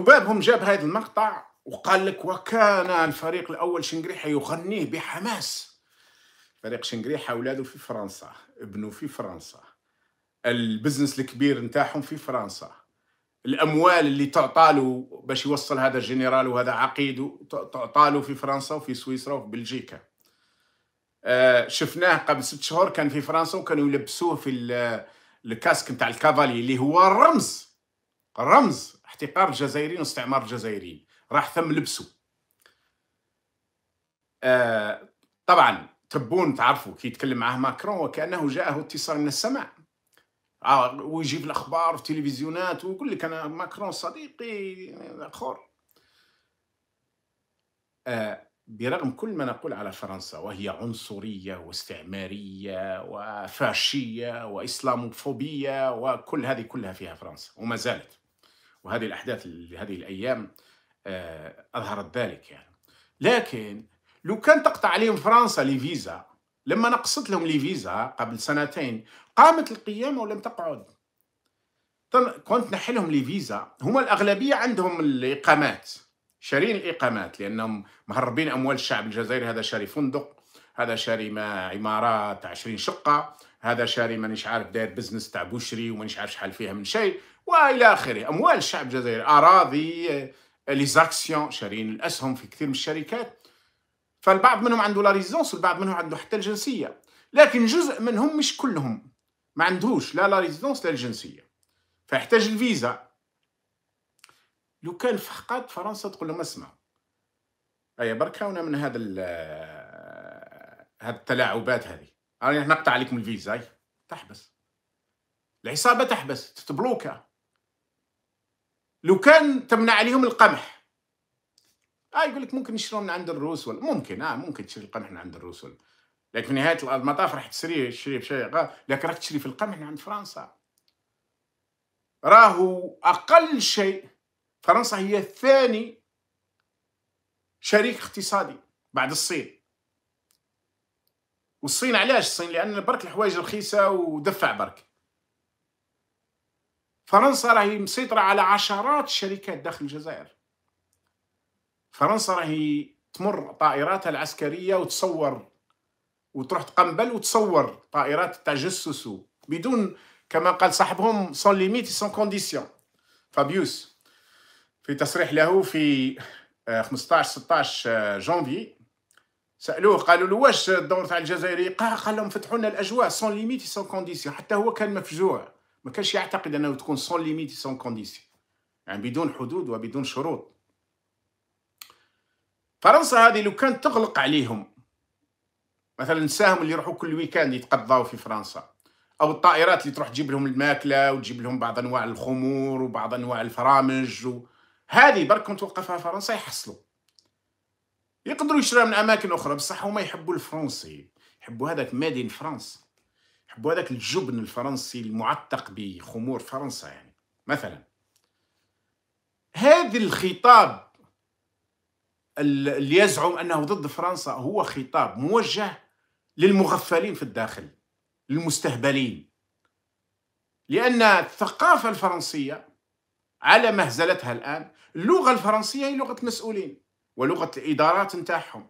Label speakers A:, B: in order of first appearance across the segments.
A: ذبابهم جاب هذا المقطع وقال لك وكان الفريق الاول شنقريحه يغنيه بحماس فريق شنقريحه اولاده في فرنسا ابنه في فرنسا البزنس الكبير نتاعهم في فرنسا الاموال اللي تعطالوا باش يوصل هذا الجنرال وهذا عقيد تعطالوا في فرنسا وفي سويسرا وفي بلجيكا آه شفناه قبل ست شهور كان في فرنسا وكانوا يلبسوه في الكاسك نتاع الكافالي اللي هو الرمز رمز احتقار الجزائريين واستعمار الجزائريين راح ثم لبسوا آه طبعا تبون تعرفوا كي يتكلم معاه ماكرون وكانه جاءه اتصال من السماء آه ويجيب الاخبار في التلفزيونات ويقول لك انا ماكرون صديقي اخر آه برغم كل ما نقول على فرنسا وهي عنصرية واستعمارية وفاشية وإسلاموفوبية وكل هذه كلها فيها فرنسا وما زالت وهذه الأحداث هذه الأيام آه، أظهرت ذلك يعني لكن لو كان تقطع عليهم فرنسا لي فيزا لما نقصت لهم لي فيزا قبل سنتين قامت القيامة ولم تقعد كنت نحلهم لي فيزا هما الأغلبية عندهم الإقامات شارين الإقامات لأنهم مهربين أموال الشعب الجزائري هذا شاري فندق هذا شاري ما عمارة 20 شقة هذا شاري مانيش عارف داير بزنس تاع بوشري ومانيش عارف شحال فيها من شيء والى اخره، اموال الشعب الجزائري، اراضي ليزاكسيون آه، شارين الاسهم في كثير من الشركات فالبعض منهم عنده لا ريزيدونس والبعض منهم عنده حتى الجنسيه لكن جزء منهم مش كلهم ما عندهوش لا لا ريزيدونس لا الجنسيه فيحتاج الفيزا لو كان فقط فرنسا تقول لهم اسمع اي بركاونا من هذا هاد آه، التلاعبات هذه راني نقطع عليكم الفيزا تحبس العصابه تحبس تتبلوكا لو كان تمنع عليهم القمح اه يقول لك ممكن نشتروا من عند الروس ولا ممكن اه ممكن تشري القمح من عند الروس ولا لكن في نهايه المطاف راح تشري تشري بشيء لكن راح تشري في القمح من عند فرنسا راهو اقل شيء فرنسا هي ثاني شريك اقتصادي بعد الصين والصين علاش الصين لان برك الحوايج رخيصه ودفع برك فرنسا راهي مسيطرة على عشرات الشركات داخل الجزائر فرنسا راهي تمر طائراتها العسكرية وتصور وتروح تقنبل وتصور طائرات التجسس بدون كما قال صاحبهم سون ليميت سون كونديسيون فابيوس في تصريح له في 15 آه، 16 آه، جانفي سالوه قالوا له واش الدور تاع الجزائري قال لهم فتحوا لنا الاجواء سون ليميت سون كونديسيون حتى هو كان مفجوع ما كانش يعتقد انه تكون سون ليميت سون كونديسيون يعني بدون حدود وبدون شروط فرنسا هذه لو كانت تغلق عليهم مثلا نساهم اللي يروحوا كل ويكاند يتقضاو في فرنسا او الطائرات اللي تروح تجيب لهم الماكله وتجيب لهم بعض انواع الخمور وبعض انواع الفرامج و... هذه برك توقفها فرنسا يحصلوا يقدروا يشروا من اماكن اخرى بصح هما يحبوا الفرنسي يحبوا هذاك ميدين فرنسا يحبوا هذاك الجبن الفرنسي المعتق بخمور فرنسا يعني مثلا هذا الخطاب اللي يزعم انه ضد فرنسا هو خطاب موجه للمغفلين في الداخل للمستهبلين لان الثقافه الفرنسيه على مهزلتها الان اللغه الفرنسيه هي لغه المسؤولين ولغه الادارات نتاعهم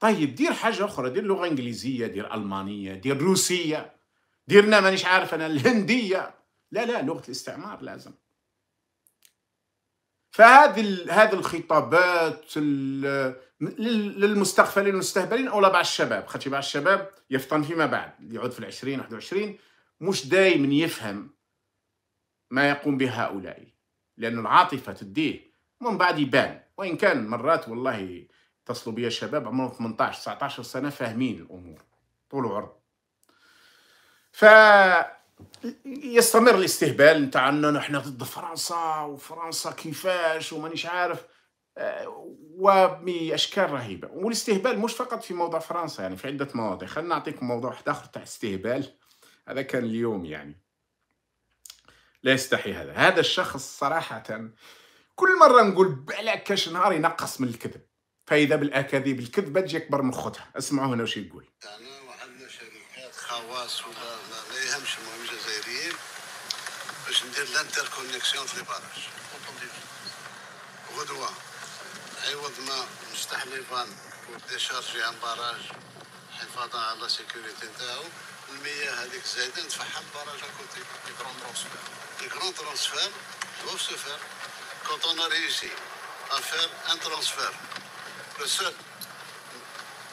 A: طيب دير حاجة أخرى دير لغة إنجليزية دير ألمانية دير روسية ديرنا مانيش عارف أنا الهندية لا لا لغة الاستعمار لازم فهذه هذه الخطابات للمستغفلين والمستهبلين او بعض الشباب خاطش بعض الشباب يفطن فيما بعد يعود في العشرين 21 مش دائما يفهم ما يقوم به هؤلاء لأن العاطفة تديه من بعد يبان وإن كان مرات والله اتصلوا بيا شباب عمرهم 18 19 سنه فاهمين الامور طول عرض ف يستمر الاستهبال نتاع اننا نحن ضد فرنسا وفرنسا كيفاش ومانيش عارف آه، وباشكال رهيبه والاستهبال مش فقط في موضوع فرنسا يعني في عده مواضيع خلينا نعطيكم موضوع واحد اخر تاع استهبال هذا كان اليوم يعني لا يستحي هذا هذا الشخص صراحه كل مره نقول بالك كاش نهار ينقص من الكذب فاذا بالاكاذيب الكذبه تجي اكبر من خوتها اسمعوا هنا وش يقول انا وعندنا شركات
B: خواص ولا لا يهمش المهم جزائريين باش ندير لانتر كونيكسيون في باراج غدوه عوض ما نفتح لي فان وديشارجي عن باراج حفاظا على سيكوريتي نتاعو المياه هذيك الزايده نتفحم لباراج كوتي لي كرون ترونسفير لي كرون ترونسفير دو سو فير كونت اون ريوسي افير ان ترونسفير بروفيسور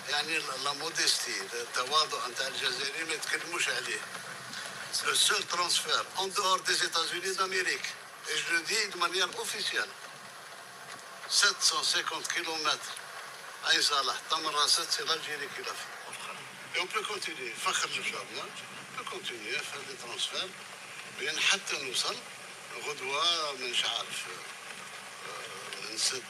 B: يعني لا مودستي التواضع نتاع الجزائريين ما يتكلموش عليه لو سول ترانسفير اون دور دي زيتازوني دامريك اي جو لو دي دو مانيير اوفيسيال 750 كيلومتر اي صالح تمر راسات سي لالجيري كي لا في اون بو كونتيني فخر الجارنا بو كونتيني فان دي ترانسفير بين حتى نوصل غدوه من مش عارف من ست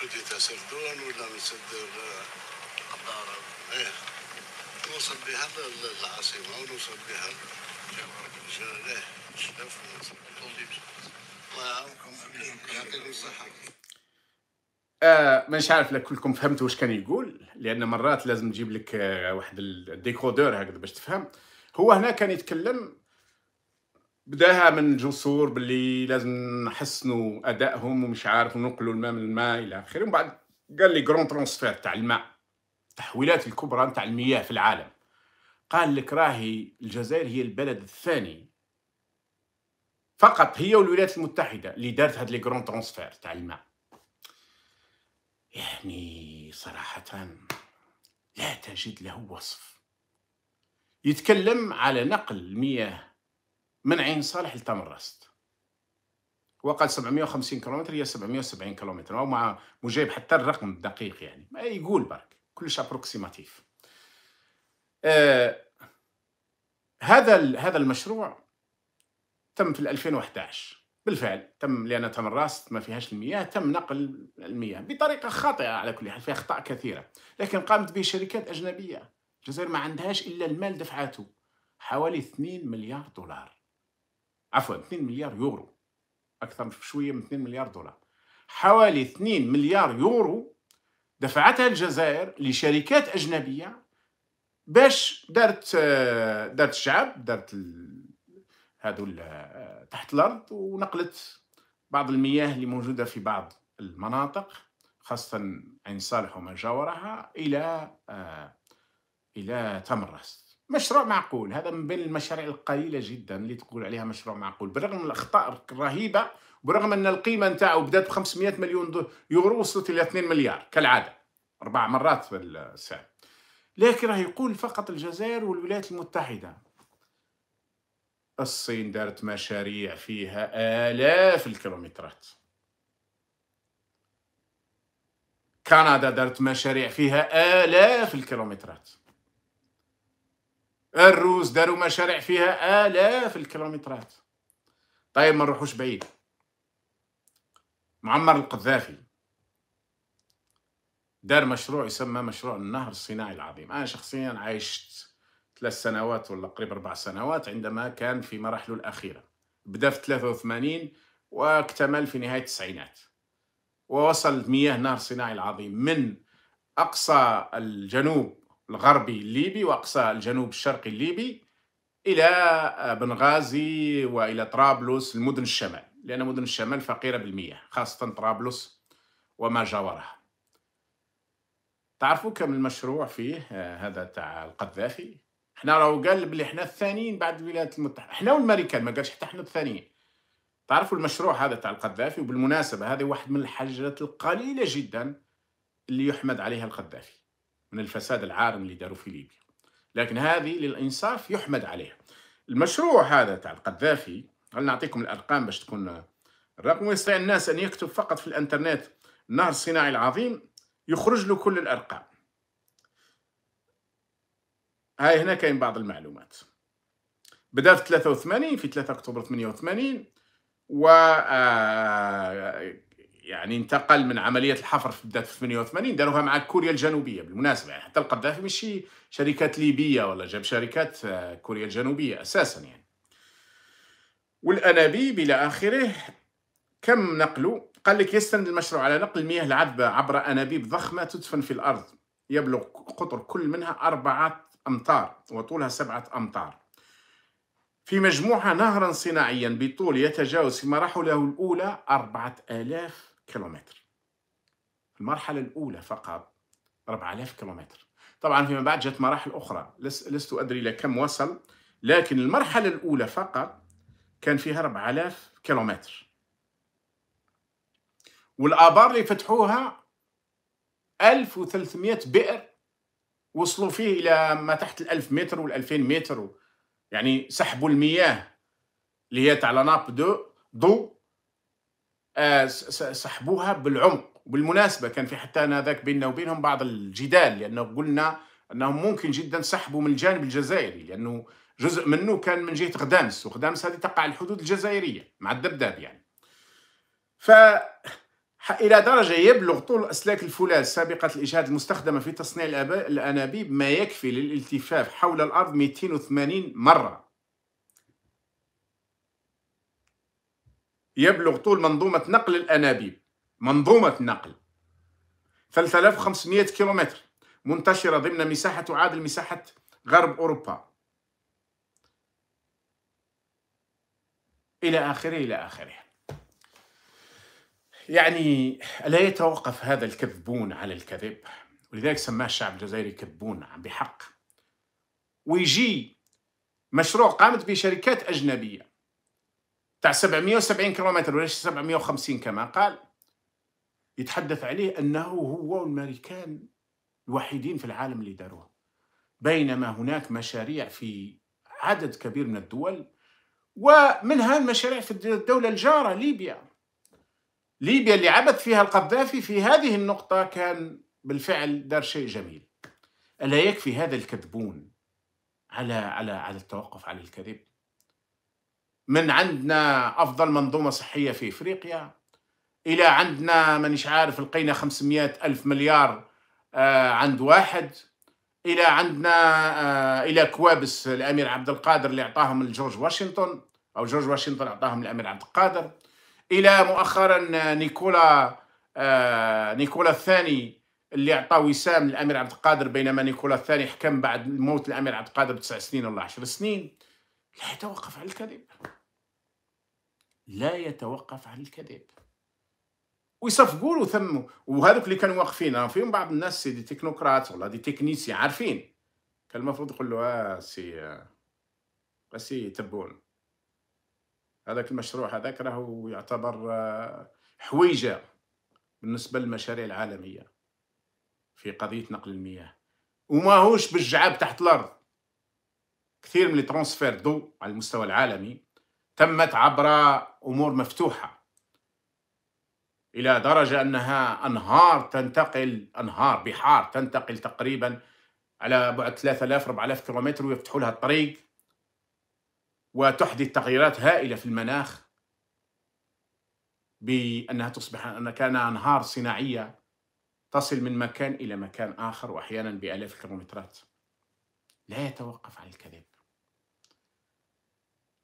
B: كوديتا سردون ولا نسد القطار ايه نوصل بها للعاصمة ونوصل بها للجنة شلف يعطيكم
A: الصحة آه عارف لك كلكم فهمتوا واش كان يقول لان مرات لازم نجيب لك آه، واحد الديكودور هكذا باش تفهم هو هنا كان يتكلم بداها من جسور باللي لازم نحسنوا ادائهم ومش عارف ونقلوا الماء من الماء الى اخره ومن بعد قال لي جرون ترانسفير تاع الماء التحويلات الكبرى تاع المياه في العالم قال لك راهي الجزائر هي البلد الثاني فقط هي والولايات المتحده اللي دارت هاد لي جرون ترانسفير تاع الماء يعني صراحه لا تجد له وصف يتكلم على نقل المياه من عين صالح لتمر راست وقال 750 كيلومتر هي 770 كيلومتر ومع مجيب حتى الرقم الدقيق يعني ما يقول برك كلش ابروكسيماتيف آه هذا هذا المشروع تم في 2011 بالفعل تم لان تم ما فيهاش المياه تم نقل المياه بطريقه خاطئه على كل حال فيها اخطاء كثيره لكن قامت به شركات اجنبيه الجزائر ما عندهاش الا المال دفعته حوالي 2 مليار دولار عفوا 2 مليار يورو اكثر شويه من 2 مليار دولار حوالي 2 مليار يورو دفعتها الجزائر لشركات اجنبيه باش دارت دارت الشعب دارت هادو تحت الارض ونقلت بعض المياه اللي موجوده في بعض المناطق خاصه عين صالح وما جاورها الى الى تمرس مشروع معقول هذا من بين المشاريع القليله جدا اللي تقول عليها مشروع معقول بالرغم من الاخطاء الرهيبه برغم ان القيمه نتاعو بدات ب 500 مليون يورو وصلت الى 2 مليار كالعاده اربع مرات في السعر لكن راه يقول فقط الجزائر والولايات المتحده الصين دارت مشاريع فيها آلاف الكيلومترات كندا دارت مشاريع فيها آلاف الكيلومترات الروس داروا مشاريع فيها آلاف الكيلومترات طيب ما نروحوش بعيد معمر القذافي دار مشروع يسمى مشروع النهر الصناعي العظيم أنا شخصيا عشت ثلاث سنوات ولا قريب أربع سنوات عندما كان في مراحله الأخيرة بدأ في 83 واكتمل في نهاية التسعينات ووصل مياه نهر صناعي العظيم من أقصى الجنوب الغربي الليبي وأقصى الجنوب الشرقي الليبي إلى آه، بنغازي وإلى طرابلس المدن الشمال لأن مدن الشمال فقيرة بالمياه خاصة طرابلس وما جاورها تعرفوا كم المشروع فيه آه، هذا تاع القذافي احنا راهو قال بلي احنا الثانيين بعد الولايات المتحده احنا والامريكان ما قالش حتى احنا الثانيين تعرفوا المشروع هذا تاع القذافي وبالمناسبه هذه واحد من الحاجات القليله جدا اللي يحمد عليها القذافي من الفساد العارم اللي داروا في ليبيا لكن هذه للإنصاف يحمد عليها المشروع هذا تاع القذافي هل نعطيكم الأرقام باش تكون الرقم يستطيع الناس أن يكتب فقط في الإنترنت النهر الصناعي العظيم يخرج له كل الأرقام هاي هنا كاين بعض المعلومات بدا في 83 في 3 اكتوبر 88 و آه، يعني انتقل من عملية الحفر في بدات في 88 داروها مع كوريا الجنوبية بالمناسبة يعني حتى القذافي ماشي شركات ليبية ولا جاب شركات آه، كوريا الجنوبية أساسا يعني والأنابيب إلى آخره كم نقلوا قال لك يستند المشروع على نقل المياه العذبة عبر أنابيب ضخمة تدفن في الأرض يبلغ قطر كل منها أربعة أمتار وطولها سبعة أمتار في مجموعة نهرا صناعيا بطول يتجاوز في مراحله الأولى أربعة آلاف كيلومتر في المرحلة الأولى فقط 4000 كيلومتر طبعا فيما بعد جت مراحل أخرى لست أدري إلى كم وصل لكن المرحلة الأولى فقط كان فيها 4000 كيلومتر والآبار اللي فتحوها 1300 بئر وصلوا فيه إلى ما تحت الألف متر والألفين متر يعني سحبوا المياه اللي هي تاع ناب دو دو آه، سحبوها بالعمق وبالمناسبة كان في حتى أنا ذاك بيننا وبينهم بعض الجدال لأنه قلنا أنهم ممكن جدا سحبوا من الجانب الجزائري لأنه جزء منه كان من جهة غدامس وغدامس هذه تقع على الحدود الجزائرية مع الدبداب يعني ف إلى درجة يبلغ طول أسلاك الفولاذ سابقة الإجهاد المستخدمة في تصنيع الأنابيب ما يكفي للالتفاف حول الأرض 280 مرة يبلغ طول منظومة نقل الأنابيب منظومة نقل 3500 كيلومتر منتشرة ضمن مساحة تعادل مساحة غرب أوروبا إلى آخره إلى آخره يعني ألا يتوقف هذا الكذبون على الكذب ولذلك سماه الشعب الجزائري كذبون بحق ويجي مشروع قامت به شركات أجنبية 770 كيلومتر وليش 750 كما قال يتحدث عليه أنه هو والمريكان الوحيدين في العالم اللي داروها بينما هناك مشاريع في عدد كبير من الدول ومنها المشاريع في الدولة الجارة ليبيا ليبيا اللي عبث فيها القذافي في هذه النقطة كان بالفعل دار شيء جميل ألا يكفي هذا الكذبون على على على التوقف على الكذب من عندنا أفضل منظومة صحية في إفريقيا إلى عندنا مانيش عارف لقينا 500 ألف مليار آه، عند واحد إلى عندنا آه، إلى كوابس الأمير عبد القادر اللي أعطاهم لجورج واشنطن أو جورج واشنطن أعطاهم الأمير عبد القادر إلى مؤخرا نيكولا آه، نيكولا الثاني اللي اعطى وسام للأمير عبد القادر بينما نيكولا الثاني حكم بعد موت الأمير عبد القادر بتسع سنين ولا عشر سنين لا يتوقف على الكذب لا يتوقف عن الكذب ويصفقوا له ثم وهذوك اللي كانوا واقفين فيهم بعض الناس سي دي تكنوقراط ولا دي تكنيسي عارفين كان المفروض يقول له آه سي آه، سي تبون هذاك المشروع هذاك راهو يعتبر آه، حويجه بالنسبه للمشاريع العالميه في قضيه نقل المياه وما هوش بالجعاب تحت الارض كثير من ترونسفير دو على المستوى العالمي تمت عبر أمور مفتوحة إلى درجة أنها أنهار تنتقل أنهار بحار تنتقل تقريبا على بعد 3000 4000 كيلومتر ويفتحوا لها الطريق وتحدث تغييرات هائلة في المناخ بأنها تصبح أن كان أنهار صناعية تصل من مكان إلى مكان آخر وأحيانا بآلاف الكيلومترات لا يتوقف عن الكذب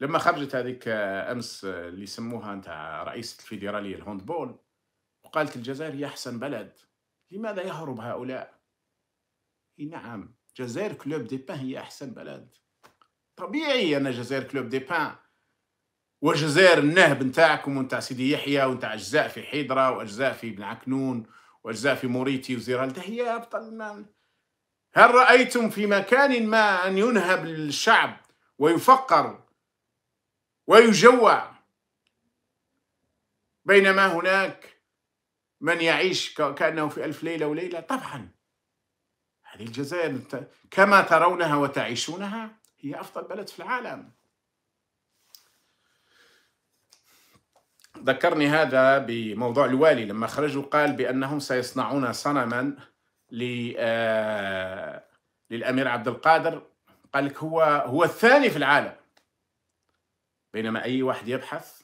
A: لما خرجت هذيك آه، امس آه، اللي يسموها انت رئيسه الفيدراليه الهوندبول وقالت الجزائر هي احسن بلد لماذا يهرب هؤلاء اي نعم جزائر كلوب دي بان هي احسن بلد طبيعي ان جزائر كلوب دي بان وجزائر النهب نتاعكم ونتاع سيدي يحيى ونتاع اجزاء في حيدره واجزاء في بن عكنون واجزاء في موريتي وزيرالتا هي ابطال ما هل رايتم في مكان ما ان ينهب الشعب ويفقر ويجوع بينما هناك من يعيش كأنه في ألف ليلة وليلة طبعا هذه الجزائر كما ترونها وتعيشونها هي أفضل بلد في العالم ذكرني هذا بموضوع الوالي لما خرجوا قال بأنهم سيصنعون صنما آه، للأمير عبد القادر قال لك هو هو الثاني في العالم بينما اي واحد يبحث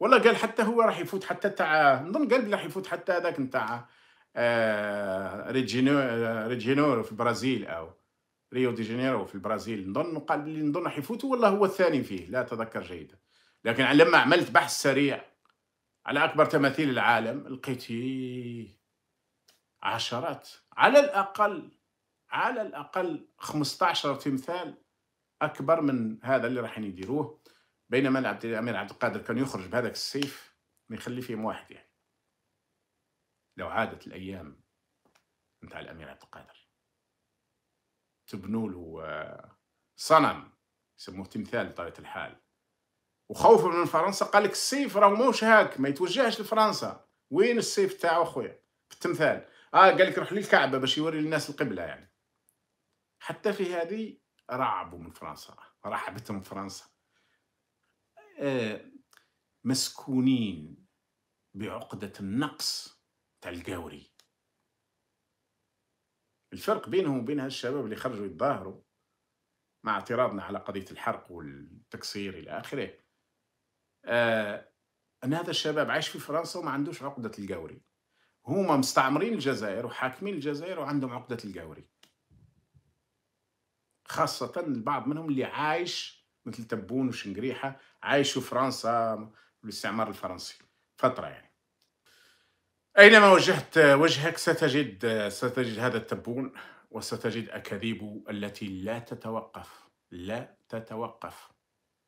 A: والله قال حتى هو راح يفوت حتى تاع نظن قال راح يفوت حتى هذاك نتاع آه ريجينو آه، ريجينورو في البرازيل او ريو دي جانيرو في البرازيل نظن وقال لي نظن راح يفوت والله هو الثاني فيه لا اتذكر جيدا لكن لما عملت بحث سريع على اكبر تماثيل العالم لقيت عشرات على الاقل على الاقل 15 تمثال اكبر من هذا اللي رايحين يديروه بينما الامير عبد القادر كان يخرج بهذاك السيف ما يخلي فيهم واحد يعني لو عادت الايام نتاع الامير عبد القادر تبنوا له آه، صنم يسموه تمثال بطبيعه الحال وخوفا من فرنسا قال لك السيف راه موش هاك ما يتوجهش لفرنسا وين السيف تاعه اخويا في التمثال اه قال لك روح للكعبه باش يوري للناس القبله يعني حتى في هذه رعبوا من فرنسا رحبتهم فرنسا آه، مسكونين بعقدة النقص تاع الجوري الفرق بينهم وبين هالشباب اللي خرجوا يتظاهروا مع اعتراضنا على قضية الحرق والتكسير إلى آخره آه أن هذا الشباب عايش في فرنسا وما عندوش عقدة الجوري هما مستعمرين الجزائر وحاكمين الجزائر وعندهم عقدة الجوري خاصة البعض منهم اللي عايش مثل تبون وشنقريحة عايشوا فرنسا بالاستعمار الفرنسي فترة يعني أينما وجهت وجهك ستجد ستجد هذا التبون وستجد أكاذيب التي لا تتوقف لا تتوقف